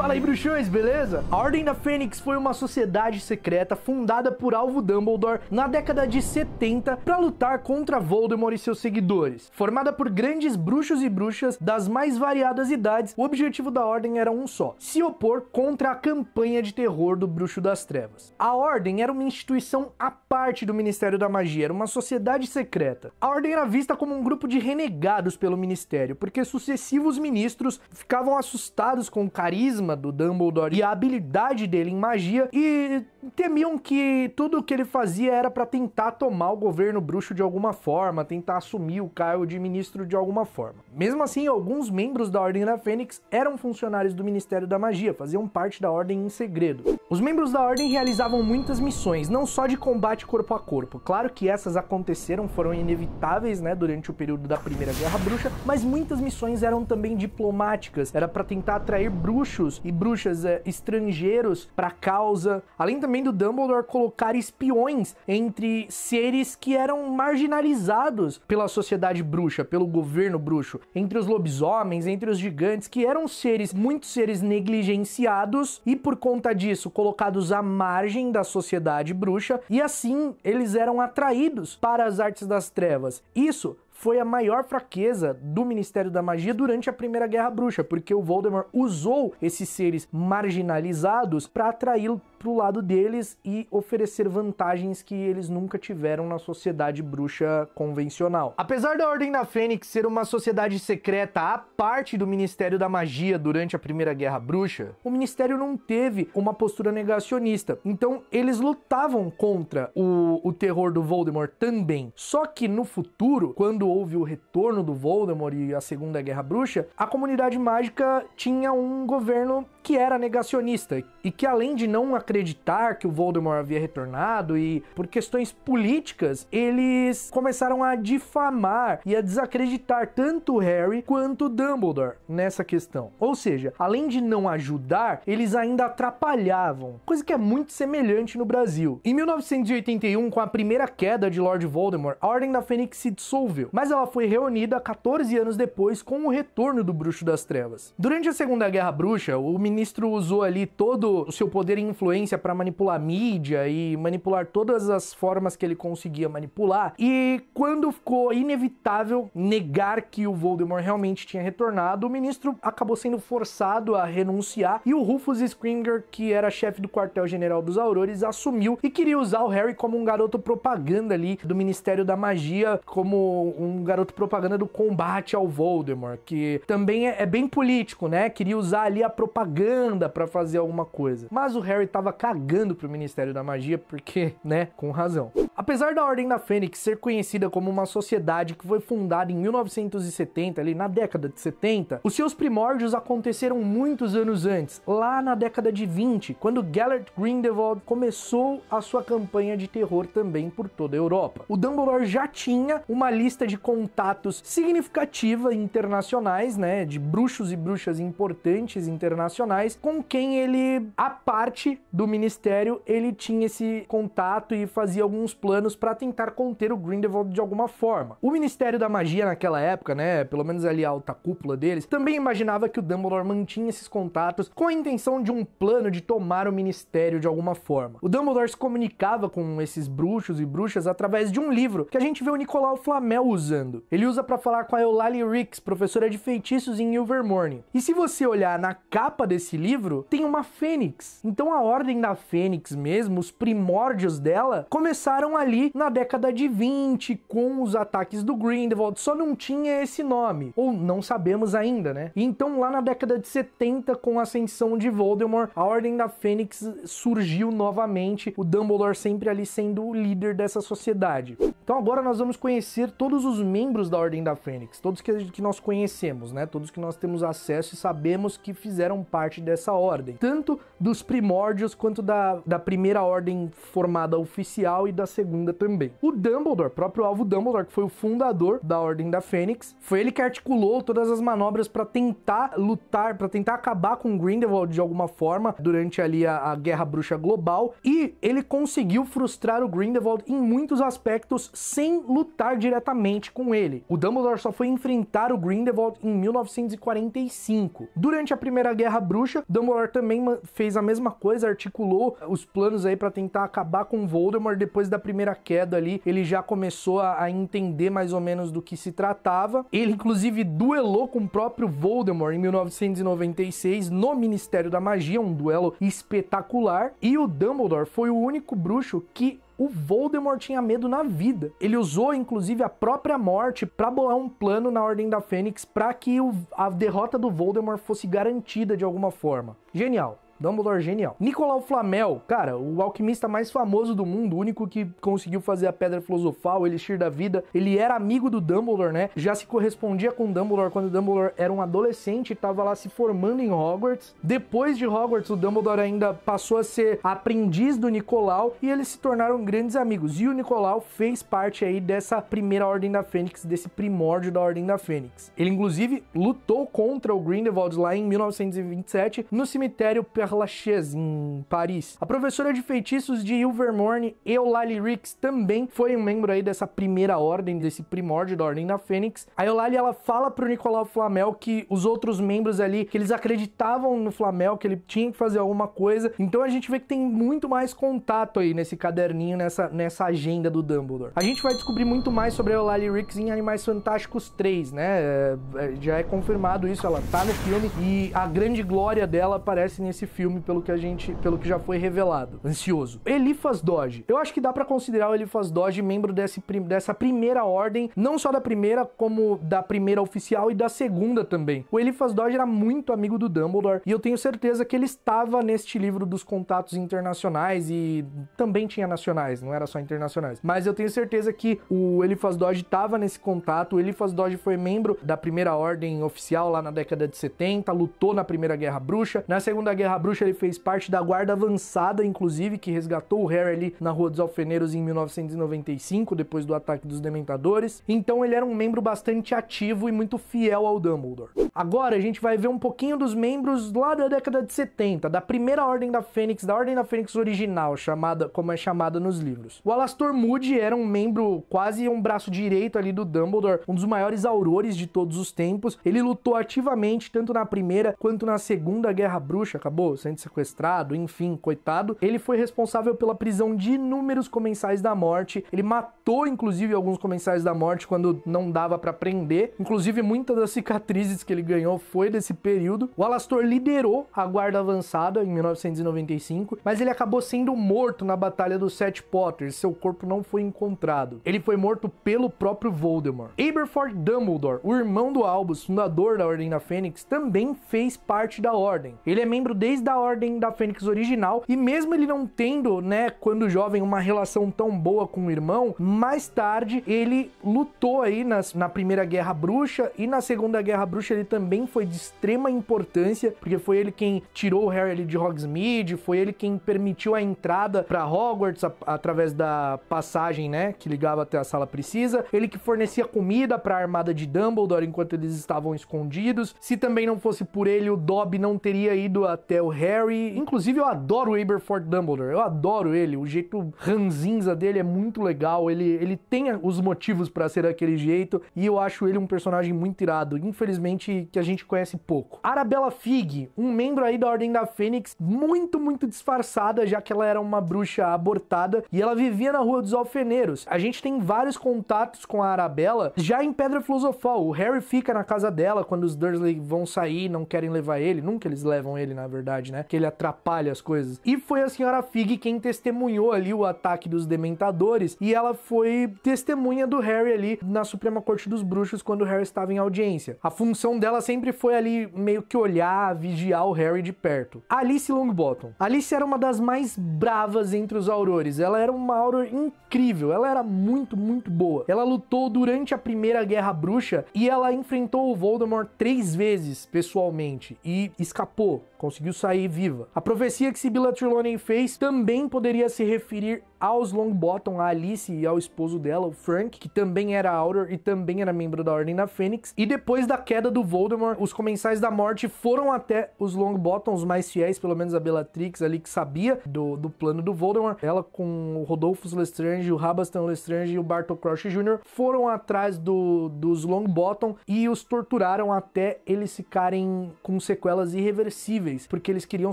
Fala aí, bruxões, beleza? A Ordem da Fênix foi uma sociedade secreta fundada por Alvo Dumbledore na década de 70 para lutar contra Voldemort e seus seguidores. Formada por grandes bruxos e bruxas das mais variadas idades, o objetivo da Ordem era um só: se opor contra a campanha de terror do Bruxo das Trevas. A Ordem era uma instituição à parte do Ministério da Magia, era uma sociedade secreta. A Ordem era vista como um grupo de renegados pelo Ministério, porque sucessivos ministros ficavam assustados com o carisma do Dumbledore e a habilidade dele em magia e temiam que tudo o que ele fazia era para tentar tomar o governo bruxo de alguma forma, tentar assumir o cargo de ministro de alguma forma. Mesmo assim, alguns membros da Ordem da Fênix eram funcionários do Ministério da Magia, faziam parte da Ordem em segredo. Os membros da Ordem realizavam muitas missões, não só de combate corpo a corpo. Claro que essas aconteceram, foram inevitáveis, né, durante o período da Primeira Guerra Bruxa, mas muitas missões eram também diplomáticas, era para tentar atrair bruxos e bruxas é, estrangeiros para a causa. Além também também do Dumbledore colocar espiões entre seres que eram marginalizados pela sociedade bruxa, pelo governo bruxo, entre os lobisomens, entre os gigantes, que eram seres, muitos seres negligenciados e por conta disso colocados à margem da sociedade bruxa, e assim eles eram atraídos para as artes das trevas. Isso foi a maior fraqueza do Ministério da Magia durante a Primeira Guerra Bruxa, porque o Voldemort usou esses seres marginalizados para atraí-lo pro lado deles e oferecer vantagens que eles nunca tiveram na sociedade bruxa convencional. Apesar da Ordem da Fênix ser uma sociedade secreta à parte do Ministério da Magia durante a Primeira Guerra Bruxa, o Ministério não teve uma postura negacionista. Então, eles lutavam contra o, o terror do Voldemort também. Só que no futuro, quando houve o retorno do Voldemort e a Segunda Guerra Bruxa, a comunidade mágica tinha um governo que era negacionista e que além de não acreditar que o Voldemort havia retornado e por questões políticas, eles começaram a difamar e a desacreditar tanto Harry quanto Dumbledore nessa questão. Ou seja, além de não ajudar, eles ainda atrapalhavam, coisa que é muito semelhante no Brasil. Em 1981, com a primeira queda de Lord Voldemort, a Ordem da Fênix se dissolveu, mas ela foi reunida 14 anos depois com o retorno do Bruxo das Trevas. Durante a Segunda Guerra Bruxa, o ministro usou ali todo o seu poder e influência para manipular a mídia e manipular todas as formas que ele conseguia manipular. E quando ficou inevitável negar que o Voldemort realmente tinha retornado, o ministro acabou sendo forçado a renunciar e o Rufus Scringer, que era chefe do quartel-general dos Aurores, assumiu e queria usar o Harry como um garoto propaganda ali do Ministério da Magia, como um um garoto propaganda do combate ao Voldemort, que também é, é bem político, né? Queria usar ali a propaganda para fazer alguma coisa. Mas o Harry tava cagando pro Ministério da Magia, porque, né, com razão. Apesar da Ordem da Fênix ser conhecida como uma sociedade que foi fundada em 1970, ali na década de 70, os seus primórdios aconteceram muitos anos antes, lá na década de 20, quando Gellert Grindelwald começou a sua campanha de terror também por toda a Europa. O Dumbledore já tinha uma lista de contatos significativa internacionais, né, de bruxos e bruxas importantes internacionais, com quem ele, a parte do ministério, ele tinha esse contato e fazia alguns planos para tentar conter o Grindelwald de alguma forma. O Ministério da Magia naquela época, né, pelo menos ali a alta cúpula deles, também imaginava que o Dumbledore mantinha esses contatos com a intenção de um plano de tomar o ministério de alguma forma. O Dumbledore se comunicava com esses bruxos e bruxas através de um livro que a gente vê o Nicolau Flamel usando usando. Ele usa para falar com a Eulalie Ricks, professora de feitiços em Ilvermorny. E se você olhar na capa desse livro, tem uma fênix. Então a ordem da fênix mesmo, os primórdios dela, começaram ali na década de 20 com os ataques do Grindelwald, só não tinha esse nome, ou não sabemos ainda, né? E então lá na década de 70 com a ascensão de Voldemort, a ordem da fênix surgiu novamente, o Dumbledore sempre ali sendo o líder dessa sociedade. Então agora nós vamos conhecer todos os os membros da Ordem da Fênix, todos que, que nós conhecemos, né? Todos que nós temos acesso e sabemos que fizeram parte dessa ordem, tanto dos primórdios quanto da, da primeira ordem formada oficial e da segunda também. O Dumbledore, próprio alvo Dumbledore, que foi o fundador da Ordem da Fênix, foi ele que articulou todas as manobras para tentar lutar, para tentar acabar com Grindelwald de alguma forma durante ali a, a Guerra Bruxa Global e ele conseguiu frustrar o Grindelwald em muitos aspectos sem lutar diretamente diretamente com ele. O Dumbledore só foi enfrentar o Grindelwald em 1945. Durante a Primeira Guerra Bruxa, Dumbledore também fez a mesma coisa, articulou os planos aí para tentar acabar com Voldemort depois da primeira queda ali, ele já começou a, a entender mais ou menos do que se tratava. Ele inclusive duelou com o próprio Voldemort em 1996 no Ministério da Magia, um duelo espetacular, e o Dumbledore foi o único bruxo que o Voldemort tinha medo na vida. Ele usou inclusive a própria morte para bolar um plano na Ordem da Fênix para que o, a derrota do Voldemort fosse garantida de alguma forma. Genial. Dumbledore é genial. Nicolau Flamel, cara, o alquimista mais famoso do mundo, o único que conseguiu fazer a Pedra Filosofal, o Elixir da Vida, ele era amigo do Dumbledore, né? Já se correspondia com Dumbledore quando Dumbledore era um adolescente e tava lá se formando em Hogwarts. Depois de Hogwarts, o Dumbledore ainda passou a ser aprendiz do Nicolau e eles se tornaram grandes amigos. E o Nicolau fez parte aí dessa primeira Ordem da Fênix, desse primórdio da Ordem da Fênix. Ele, inclusive, lutou contra o Grindelwald lá em 1927 no cemitério Lachaise, em Paris. A professora de feitiços de Ilvermorny, Eulali Rix, também foi um membro aí dessa primeira ordem, desse primórdio da Ordem da Fênix. A Eulali, ela fala pro Nicolau Flamel que os outros membros ali, que eles acreditavam no Flamel, que ele tinha que fazer alguma coisa. Então a gente vê que tem muito mais contato aí nesse caderninho, nessa, nessa agenda do Dumbledore. A gente vai descobrir muito mais sobre a Eulali Rix em Animais Fantásticos 3, né? É, é, já é confirmado isso, ela tá no filme e a grande glória dela aparece nesse filme filme pelo que a gente, pelo que já foi revelado. Ansioso. Elifas Dodge Eu acho que dá para considerar o Elifas Dodge membro desse, dessa primeira ordem, não só da primeira, como da primeira oficial e da segunda também. O Elifas Dodge era muito amigo do Dumbledore e eu tenho certeza que ele estava neste livro dos contatos internacionais e também tinha nacionais, não era só internacionais. Mas eu tenho certeza que o Elifas Dodge estava nesse contato. O Elifas Dodge foi membro da primeira ordem oficial lá na década de 70, lutou na Primeira Guerra Bruxa, na Segunda Guerra Bruxa ele fez parte da guarda avançada, inclusive, que resgatou o Harry ali na Rua dos Alfeneiros em 1995, depois do ataque dos Dementadores. Então ele era um membro bastante ativo e muito fiel ao Dumbledore. Agora a gente vai ver um pouquinho dos membros lá da década de 70, da primeira Ordem da Fênix, da Ordem da Fênix original, chamada como é chamada nos livros. O Alastor Moody era um membro quase um braço direito ali do Dumbledore, um dos maiores aurores de todos os tempos. Ele lutou ativamente tanto na primeira quanto na segunda Guerra Bruxa, acabou sendo sequestrado, enfim, coitado. Ele foi responsável pela prisão de inúmeros comensais da morte. Ele matou, inclusive, alguns comensais da morte quando não dava para prender. Inclusive, muitas das cicatrizes que ele ganhou foi desse período. O Alastor liderou a guarda avançada em 1995, mas ele acabou sendo morto na Batalha dos Sete Potters. Seu corpo não foi encontrado. Ele foi morto pelo próprio Voldemort. Aberforth Dumbledore, o irmão do Albus, fundador da Ordem da Fênix, também fez parte da Ordem. Ele é membro desde desde a Ordem da Fênix original, e mesmo ele não tendo, né, quando jovem, uma relação tão boa com o irmão, mais tarde ele lutou aí nas, na Primeira Guerra Bruxa e na Segunda Guerra Bruxa ele também foi de extrema importância, porque foi ele quem tirou o Harry ali de Hogsmeade, foi ele quem permitiu a entrada para Hogwarts a, através da passagem, né, que ligava até a sala precisa, ele que fornecia comida para a armada de Dumbledore enquanto eles estavam escondidos. Se também não fosse por ele, o Dobby não teria ido até o Harry. Inclusive, eu adoro o Aberforth Dumbledore. Eu adoro ele. O jeito ranzinza dele é muito legal. Ele, ele tem os motivos para ser aquele jeito. E eu acho ele um personagem muito irado. Infelizmente, que a gente conhece pouco. Arabella Fig, um membro aí da Ordem da Fênix, muito, muito disfarçada, já que ela era uma bruxa abortada. E ela vivia na Rua dos Alfeneiros. A gente tem vários contatos com a Arabella já em Pedra Filosofal. O Harry fica na casa dela quando os Dursley vão sair, não querem levar ele. Nunca eles levam ele, na verdade verdade, né? Que ele atrapalha as coisas. E foi a senhora Fig quem testemunhou ali o ataque dos dementadores e ela foi testemunha do Harry ali na Suprema Corte dos Bruxos quando o Harry estava em audiência. A função dela sempre foi ali meio que olhar, vigiar o Harry de perto. Alice Longbottom. Alice era uma das mais bravas entre os aurores. Ela era uma auror incrível, ela era muito, muito boa. Ela lutou durante a Primeira Guerra Bruxa e ela enfrentou o Voldemort três vezes pessoalmente e escapou conseguiu sair viva. A profecia que Sibila Trelawney fez também poderia se referir aos Longbottom, a Alice e ao esposo dela, o Frank, que também era Auror e também era membro da Ordem da Fênix. E depois da queda do Voldemort, os Comensais da Morte foram até os Longbottom, os mais fiéis, pelo menos a Bellatrix ali que sabia do, do plano do Voldemort. Ela com o Rodolfo Lestrange, o Rabastan Lestrange e o Bartol Crouch Jr. foram atrás do, dos Longbottom e os torturaram até eles ficarem com sequelas irreversíveis porque eles queriam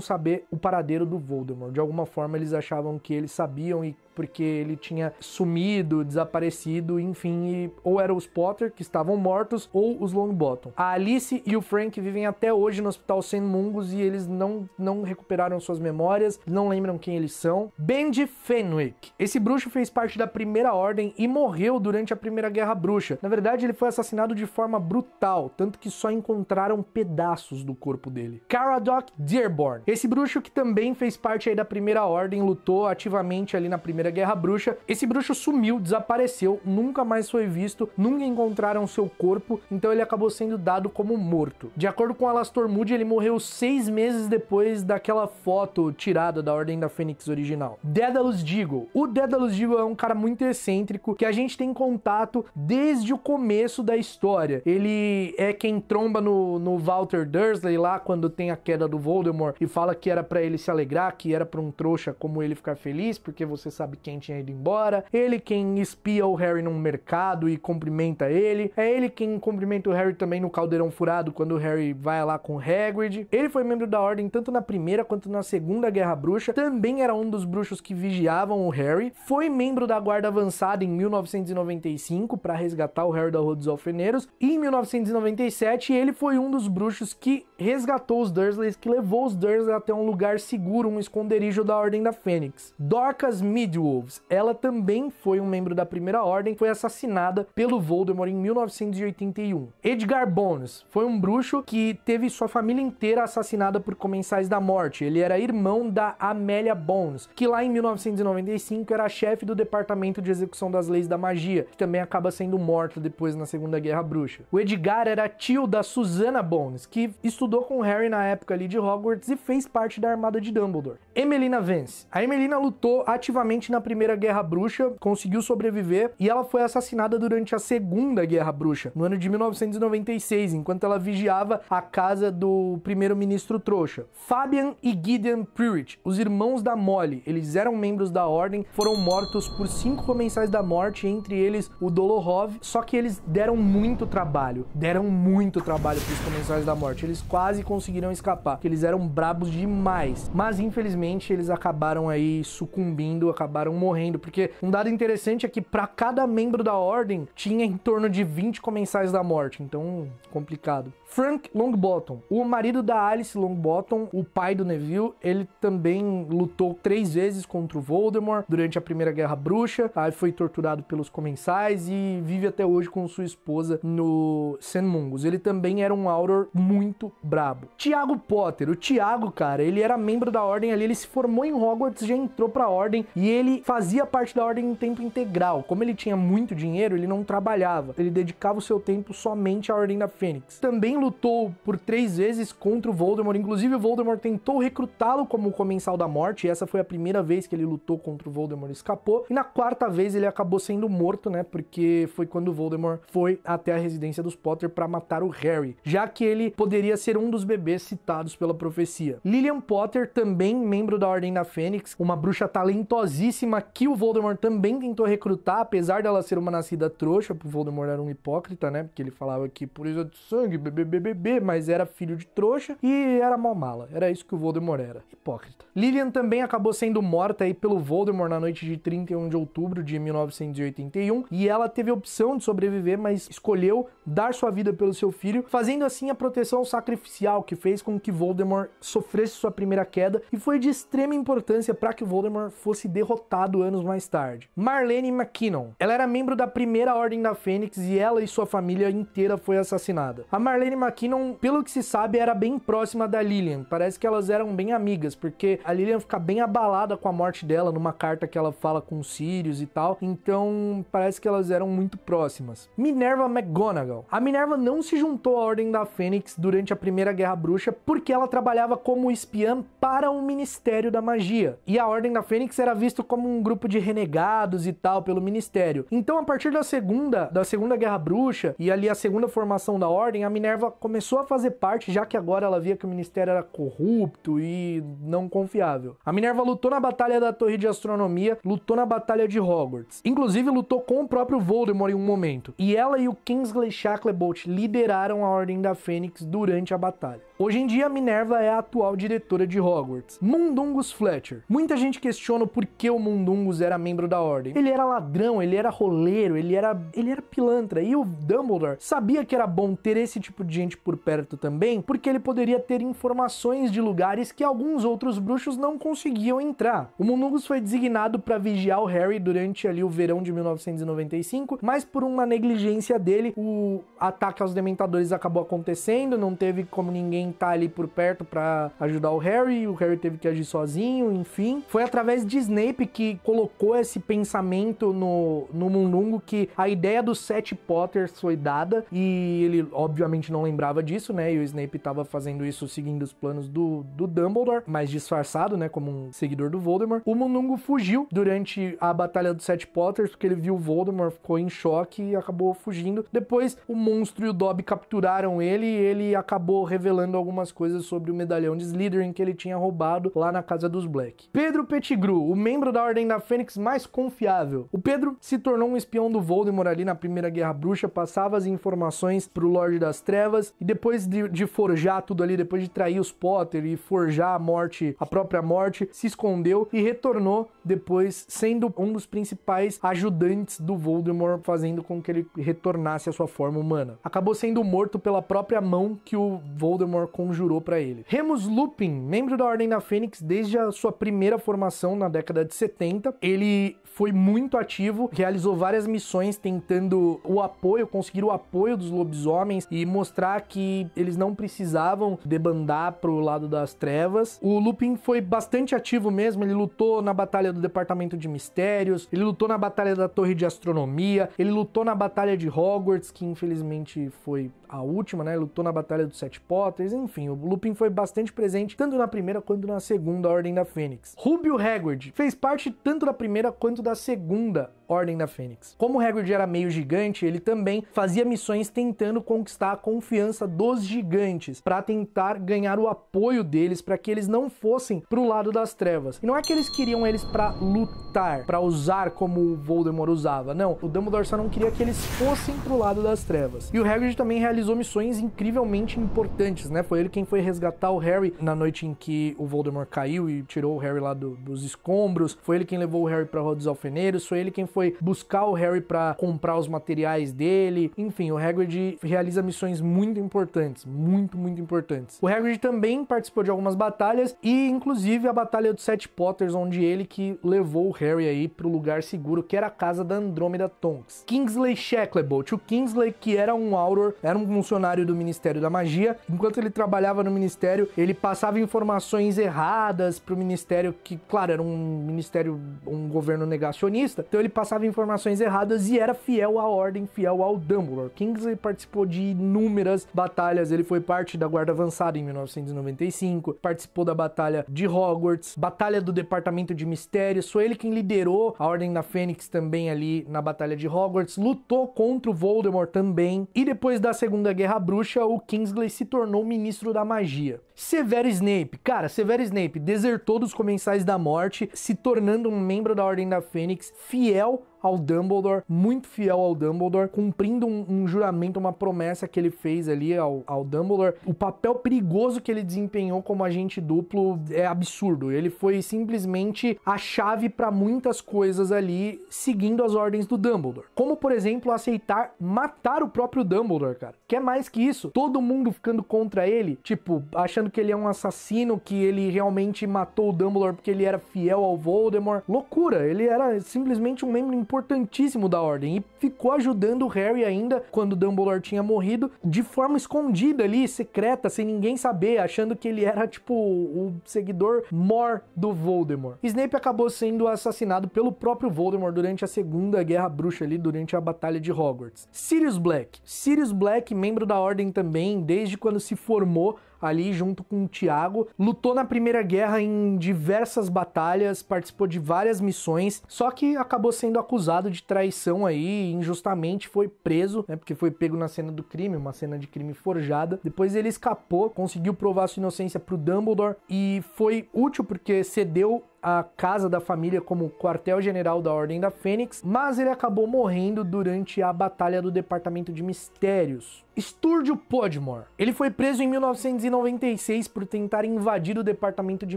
saber o paradeiro do Voldemort. De alguma forma eles achavam que eles sabiam e porque ele tinha sumido, desaparecido, enfim, e, ou eram os Potter que estavam mortos ou os Longbottom. A Alice e o Frank vivem até hoje no Hospital Sem Mungos e eles não, não recuperaram suas memórias, não lembram quem eles são. Bendy Fenwick. Esse bruxo fez parte da Primeira Ordem e morreu durante a Primeira Guerra Bruxa. Na verdade, ele foi assassinado de forma brutal, tanto que só encontraram pedaços do corpo dele. Caradoc Dearborn. Esse bruxo que também fez parte aí da Primeira Ordem, lutou ativamente ali na Primeira Guerra Bruxa. Esse bruxo sumiu, desapareceu, nunca mais foi visto, nunca encontraram seu corpo, então ele acabou sendo dado como morto. De acordo com Alastor Moody, ele morreu seis meses depois daquela foto tirada da Ordem da Fênix original. Dédalus Diggle. O Dédalus Diggle é um cara muito excêntrico que a gente tem contato desde o começo da história. Ele é quem tromba no, no Walter Dursley lá quando tem a queda do Voldemort e fala que era para ele se alegrar, que era para um trouxa como ele ficar feliz, porque você sabe quem tinha ido embora. Ele quem espia o Harry num mercado e cumprimenta ele. É ele quem cumprimenta o Harry também no caldeirão furado quando o Harry vai lá com o Hagrid. Ele foi membro da ordem tanto na primeira quanto na segunda Guerra Bruxa. Também era um dos bruxos que vigiavam o Harry. Foi membro da guarda avançada em 1995 para resgatar o Harry da Rua dos Alfeneiros. E em 1997 ele foi um dos bruxos que resgatou os Dursleys que que levou os Dursley até um lugar seguro, um esconderijo da Ordem da Fênix. Dorcas Midwolves, ela também foi um membro da Primeira Ordem, foi assassinada pelo Voldemort em 1981. Edgar Bones foi um bruxo que teve sua família inteira assassinada por comensais da morte. Ele era irmão da Amélia Bones, que lá em 1995 era chefe do Departamento de Execução das Leis da Magia, que também acaba sendo morta depois na Segunda Guerra Bruxa. O Edgar era tio da Susana Bones, que estudou com Harry na época ali de de Hogwarts e fez parte da armada de Dumbledore. Emelina vence. A Emelina lutou ativamente na Primeira Guerra Bruxa, conseguiu sobreviver e ela foi assassinada durante a Segunda Guerra Bruxa, no ano de 1996, enquanto ela vigiava a casa do primeiro-ministro trouxa. Fabian e Gideon Pruitt, os irmãos da Molly, eles eram membros da Ordem, foram mortos por cinco comensais da morte, entre eles o Dolohov, só que eles deram muito trabalho, deram muito trabalho para os comensais da morte, eles quase conseguiram escapar eles eram brabos demais. Mas infelizmente eles acabaram aí sucumbindo, acabaram morrendo, porque um dado interessante é que para cada membro da ordem tinha em torno de 20 comensais da morte, então complicado. Frank Longbottom, o marido da Alice Longbottom, o pai do Neville, ele também lutou três vezes contra o Voldemort durante a Primeira Guerra Bruxa, aí foi torturado pelos comensais e vive até hoje com sua esposa no Senmungus. Ele também era um Auror muito brabo. Tiago Potter Potter. O Tiago, cara, ele era membro da ordem ali, ele se formou em Hogwarts, já entrou pra ordem e ele fazia parte da ordem em tempo integral. Como ele tinha muito dinheiro, ele não trabalhava. Ele dedicava o seu tempo somente à Ordem da Fênix. Também lutou por três vezes contra o Voldemort. Inclusive, o Voldemort tentou recrutá-lo como comensal da morte. E essa foi a primeira vez que ele lutou contra o Voldemort e escapou. E na quarta vez ele acabou sendo morto, né? Porque foi quando o Voldemort foi até a residência dos Potter para matar o Harry. Já que ele poderia ser um dos bebês citados pela profecia. Lillian Potter, também membro da Ordem da Fênix, uma bruxa talentosíssima que o Voldemort também tentou recrutar, apesar dela ser uma nascida trouxa, o Voldemort era um hipócrita, né? Porque ele falava que pureza é de sangue, bebê, bebê, bebê, mas era filho de trouxa e era mal mala. Era isso que o Voldemort era, hipócrita. Lillian também acabou sendo morta aí pelo Voldemort na noite de 31 de outubro de 1981 e ela teve a opção de sobreviver, mas escolheu dar sua vida pelo seu filho, fazendo assim a proteção sacrificial que fez com que Voldemort Voldemort sofresse sua primeira queda e foi de extrema importância para que Voldemort fosse derrotado anos mais tarde. Marlene McKinnon. Ela era membro da primeira Ordem da Fênix e ela e sua família inteira foi assassinada. A Marlene McKinnon, pelo que se sabe, era bem próxima da Lillian. Parece que elas eram bem amigas, porque a Lillian fica bem abalada com a morte dela numa carta que ela fala com os Sirius e tal. Então, parece que elas eram muito próximas. Minerva McGonagall. A Minerva não se juntou à Ordem da Fênix durante a Primeira Guerra Bruxa porque ela trabalhava como espiã para o Ministério da Magia. E a Ordem da Fênix era visto como um grupo de renegados e tal pelo Ministério. Então, a partir da segunda, da segunda Guerra Bruxa e ali a segunda formação da Ordem, a Minerva começou a fazer parte, já que agora ela via que o Ministério era corrupto e não confiável. A Minerva lutou na Batalha da Torre de Astronomia, lutou na Batalha de Hogwarts. Inclusive, lutou com o próprio Voldemort em um momento. E ela e o Kingsley Shacklebolt lideraram a Ordem da Fênix durante a batalha. Hoje em dia, Minerva é a atual diretora de Hogwarts. Mundungus Fletcher. Muita gente questiona por que o Mundungus era membro da Ordem. Ele era ladrão, ele era roleiro, ele era, ele era pilantra. E o Dumbledore sabia que era bom ter esse tipo de gente por perto também, porque ele poderia ter informações de lugares que alguns outros bruxos não conseguiam entrar. O Mundungus foi designado para vigiar o Harry durante ali o verão de 1995, mas por uma negligência dele, o ataque aos dementadores acabou acontecendo, não teve como ninguém alguém tá ali por perto para ajudar o Harry, o Harry teve que agir sozinho, enfim. Foi através de Snape que colocou esse pensamento no, no Mundungo que a ideia dos sete Potters foi dada e ele obviamente não lembrava disso, né? E o Snape tava fazendo isso seguindo os planos do, do Dumbledore, mas disfarçado, né? Como um seguidor do Voldemort. O Mundungo fugiu durante a Batalha dos Sete Potters porque ele viu o Voldemort, ficou em choque e acabou fugindo. Depois o monstro e o Dobby capturaram ele e ele acabou revelando algumas coisas sobre o medalhão de Slytherin que ele tinha roubado lá na casa dos Black. Pedro Pettigrew, o membro da Ordem da Fênix mais confiável. O Pedro se tornou um espião do Voldemort ali na Primeira Guerra Bruxa, passava as informações pro Lorde das Trevas e depois de, de forjar tudo ali, depois de trair os Potter e forjar a morte, a própria morte, se escondeu e retornou depois sendo um dos principais ajudantes do Voldemort, fazendo com que ele retornasse à sua forma humana. Acabou sendo morto pela própria mão que o Voldemort conjurou para ele. Remus Lupin, membro da Ordem da Fênix desde a sua primeira formação na década de 70, ele foi muito ativo, realizou várias missões tentando o apoio, conseguir o apoio dos lobisomens e mostrar que eles não precisavam debandar pro lado das trevas. O Lupin foi bastante ativo mesmo, ele lutou na batalha do Departamento de Mistérios, ele lutou na batalha da Torre de Astronomia, ele lutou na batalha de Hogwarts, que infelizmente foi a última, né? Lutou na Batalha dos Sete Potters, enfim, o Lupin foi bastante presente tanto na primeira quanto na segunda Ordem da Fênix. Rubio Hagrid fez parte tanto da primeira quanto da segunda Ordem da Fênix. Como Hagrid era meio gigante, ele também fazia missões tentando conquistar a confiança dos gigantes, para tentar ganhar o apoio deles para que eles não fossem pro lado das trevas. E não é que eles queriam eles para lutar, para usar como o Voldemort usava, não. O Dumbledore só não queria que eles fossem pro lado das trevas. E o Hagrid também realizou missões incrivelmente importantes, né? Foi ele quem foi resgatar o Harry na noite em que o Voldemort caiu e tirou o Harry lá do, dos escombros. Foi ele quem levou o Harry para dos Alfeneiros. Foi ele quem foi foi buscar o Harry para comprar os materiais dele. Enfim, o Hagrid realiza missões muito importantes, muito, muito importantes. O Hagrid também participou de algumas batalhas e inclusive a batalha dos Sete Potters, onde ele que levou o Harry aí pro lugar seguro, que era a casa da Andrômeda Tonks. Kingsley Shacklebolt, o Kingsley que era um Auror, era um funcionário do Ministério da Magia. Enquanto ele trabalhava no ministério, ele passava informações erradas pro ministério que, claro, era um ministério, um governo negacionista. Então ele passava passava informações erradas e era fiel à ordem, fiel ao Dumbledore. Kingsley participou de inúmeras batalhas, ele foi parte da Guarda Avançada em 1995, participou da Batalha de Hogwarts, Batalha do Departamento de Mistérios, foi ele quem liderou a Ordem da Fênix também ali na Batalha de Hogwarts, lutou contra o Voldemort também, e depois da Segunda Guerra Bruxa, o Kingsley se tornou ministro da magia. Severo Snape. Cara, Severo Snape desertou dos Comensais da Morte, se tornando um membro da Ordem da Fênix, fiel ao Dumbledore, muito fiel ao Dumbledore, cumprindo um, um juramento, uma promessa que ele fez ali ao, ao, Dumbledore. O papel perigoso que ele desempenhou como agente duplo é absurdo. Ele foi simplesmente a chave para muitas coisas ali, seguindo as ordens do Dumbledore. Como, por exemplo, aceitar matar o próprio Dumbledore, cara. Quer é mais que isso? Todo mundo ficando contra ele, tipo, achando que ele é um assassino, que ele realmente matou o Dumbledore porque ele era fiel ao Voldemort. Loucura, ele era simplesmente um membro importantíssimo da Ordem e ficou ajudando o Harry ainda quando Dumbledore tinha morrido, de forma escondida ali, secreta, sem ninguém saber, achando que ele era tipo o seguidor mor do Voldemort. Snape acabou sendo assassinado pelo próprio Voldemort durante a Segunda Guerra Bruxa ali, durante a Batalha de Hogwarts. Sirius Black. Sirius Black, membro da Ordem também, desde quando se formou, ali junto com o Tiago. Lutou na Primeira Guerra em diversas batalhas, participou de várias missões, só que acabou sendo acusado de traição aí, injustamente foi preso, né? Porque foi pego na cena do crime, uma cena de crime forjada. Depois ele escapou, conseguiu provar sua inocência pro Dumbledore e foi útil porque cedeu a casa da família como quartel-general da Ordem da Fênix, mas ele acabou morrendo durante a Batalha do Departamento de Mistérios. Sturgill Podmore. Ele foi preso em 1996 por tentar invadir o Departamento de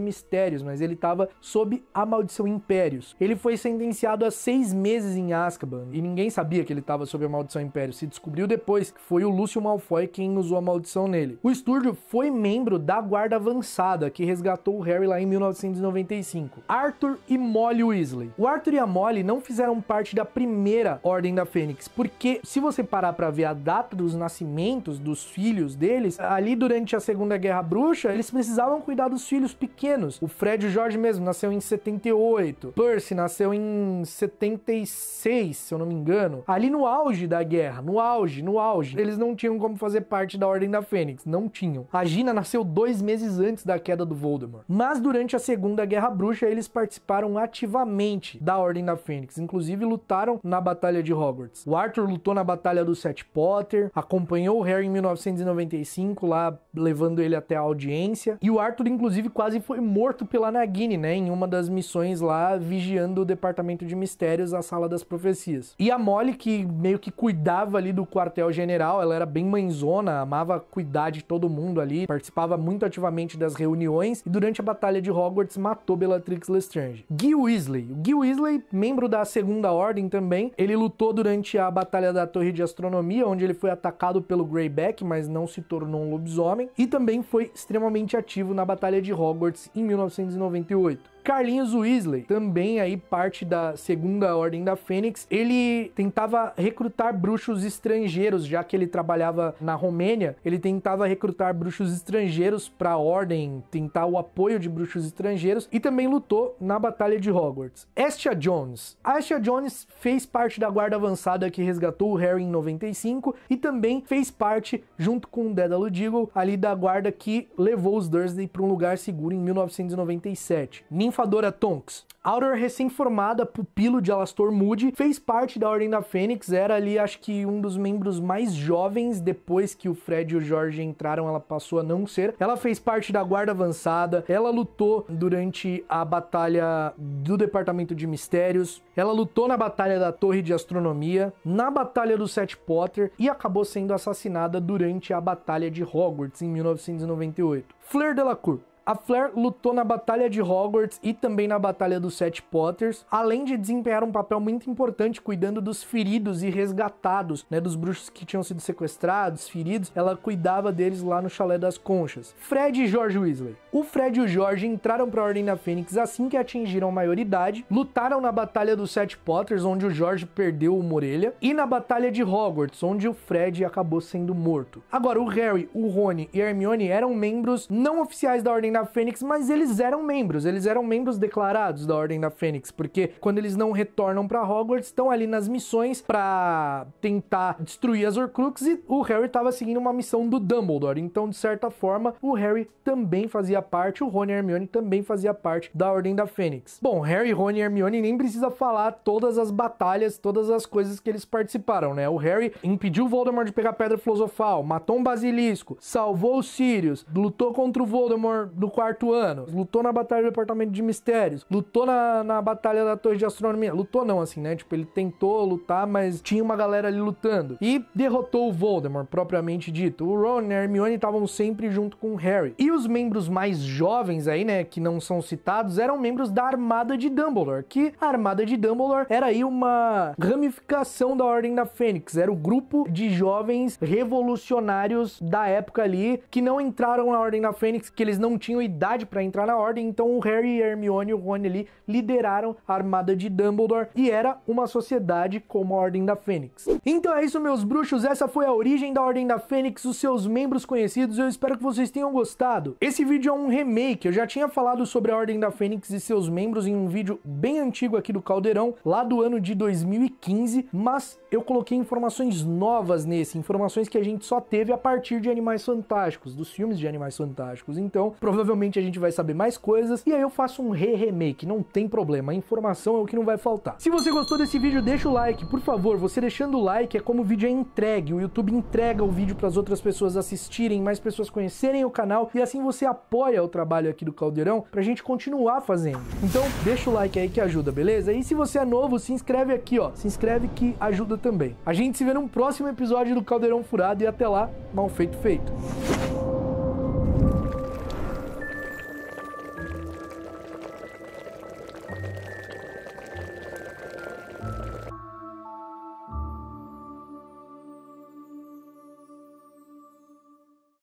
Mistérios, mas ele estava sob a maldição Impérios. Ele foi sentenciado a seis meses em Azkaban e ninguém sabia que ele estava sob a maldição Impérios. Se descobriu depois que foi o Lúcio Malfoy quem usou a maldição nele. O Sturgill foi membro da Guarda Avançada que resgatou o Harry lá em 1995. Arthur e Molly Weasley. O Arthur e a Molly não fizeram parte da primeira Ordem da Fênix, porque se você parar para ver a data dos nascimentos dos filhos deles, ali durante a Segunda Guerra Bruxa, eles precisavam cuidar dos filhos pequenos. O Fred e o Jorge mesmo nasceu em 78, Percy nasceu em 76, se eu não me engano. Ali no auge da guerra, no auge, no auge, eles não tinham como fazer parte da Ordem da Fênix, não tinham. A Gina nasceu dois meses antes da queda do Voldemort. Mas durante a Segunda Guerra Bruxa bruxa, eles participaram ativamente da Ordem da Fênix, inclusive lutaram na Batalha de Hogwarts. O Arthur lutou na Batalha do Sete Potter, acompanhou o Harry em 1995, lá levando ele até a audiência, e o Arthur inclusive quase foi morto pela Nagini, né, em uma das missões lá vigiando o departamento de mistérios, a Sala das Profecias. E a Molly que meio que cuidava ali do quartel-general, ela era bem mãezona, amava cuidar de todo mundo ali, participava muito ativamente das reuniões e durante a Batalha de Hogwarts matou Bellatrix Bellatrix Lestrange. Guy Weasley. O Guy Weasley, membro da Segunda Ordem também, ele lutou durante a Batalha da Torre de Astronomia, onde ele foi atacado pelo Greyback, mas não se tornou um lobisomem, e também foi extremamente ativo na Batalha de Hogwarts em 1998. Carlinhos Weasley, também aí parte da segunda ordem da Fênix, ele tentava recrutar bruxos estrangeiros, já que ele trabalhava na Romênia, ele tentava recrutar bruxos estrangeiros para a ordem, tentar o apoio de bruxos estrangeiros e também lutou na Batalha de Hogwarts. Astia Jones. Astia Jones fez parte da guarda avançada que resgatou o Harry em 95 e também fez parte, junto com o Dédalo Diggle, ali da guarda que levou os Dursley para um lugar seguro em 1997. Triunfadora Tonks. Auror, recém-formada, pupilo de Alastor Moody, fez parte da Ordem da Fênix, era ali acho que um dos membros mais jovens, depois que o Fred e o Jorge entraram, ela passou a não ser. Ela fez parte da Guarda Avançada, ela lutou durante a Batalha do Departamento de Mistérios, ela lutou na Batalha da Torre de Astronomia, na Batalha do Sete Potter e acabou sendo assassinada durante a Batalha de Hogwarts em 1998. Fleur Delacour a Flair lutou na Batalha de Hogwarts e também na Batalha dos Sete Potters, além de desempenhar um papel muito importante cuidando dos feridos e resgatados, né, dos bruxos que tinham sido sequestrados, feridos, ela cuidava deles lá no Chalé das Conchas. Fred e George Weasley. O Fred e o George entraram para a Ordem da Fênix assim que atingiram maioridade, lutaram na Batalha dos Sete Potters, onde o George perdeu uma orelha, e na Batalha de Hogwarts, onde o Fred acabou sendo morto. Agora, o Harry, o Rony e a Hermione eram membros não oficiais da Ordem da Fênix, mas eles eram membros, eles eram membros declarados da Ordem da Fênix, porque quando eles não retornam para Hogwarts, estão ali nas missões para tentar destruir as Horcruxes e o Harry estava seguindo uma missão do Dumbledore. Então, de certa forma, o Harry também fazia parte, o Rony e Hermione também fazia parte da Ordem da Fênix. Bom, Harry, Rony e Hermione nem precisa falar todas as batalhas, todas as coisas que eles participaram, né? O Harry impediu o Voldemort de pegar a Pedra Filosofal, matou um basilisco, salvou os Sirius, lutou contra o Voldemort do quarto ano, lutou na Batalha do Departamento de Mistérios, lutou na, na Batalha da Torre de Astronomia. Lutou não, assim, né? Tipo, ele tentou lutar, mas tinha uma galera ali lutando. E derrotou o Voldemort, propriamente dito. O Ron e a Hermione estavam sempre junto com o Harry. E os membros mais jovens aí, né, que não são citados, eram membros da Armada de Dumbledore, que a Armada de Dumbledore era aí uma ramificação da Ordem da Fênix. Era o grupo de jovens revolucionários da época ali, que não entraram na Ordem da Fênix, que eles não tinham tinham idade para entrar na ordem, então o Harry, Hermione e o Rony ali lideraram a armada de Dumbledore e era uma sociedade como a Ordem da Fênix. Então é isso, meus bruxos, essa foi a origem da Ordem da Fênix, os seus membros conhecidos, eu espero que vocês tenham gostado. Esse vídeo é um remake, eu já tinha falado sobre a Ordem da Fênix e seus membros em um vídeo bem antigo aqui do Caldeirão, lá do ano de 2015, mas eu coloquei informações novas nesse, informações que a gente só teve a partir de Animais Fantásticos, dos filmes de Animais Fantásticos, então provavelmente Provavelmente a gente vai saber mais coisas e aí eu faço um re-remake, não tem problema, a informação é o que não vai faltar. Se você gostou desse vídeo, deixa o like, por favor, você deixando o like é como o vídeo é entregue, o YouTube entrega o vídeo para as outras pessoas assistirem, mais pessoas conhecerem o canal e assim você apoia o trabalho aqui do Caldeirão para a gente continuar fazendo. Então, deixa o like aí que ajuda, beleza? E se você é novo, se inscreve aqui, ó, se inscreve que ajuda também. A gente se vê num próximo episódio do Caldeirão Furado e até lá, mal feito feito.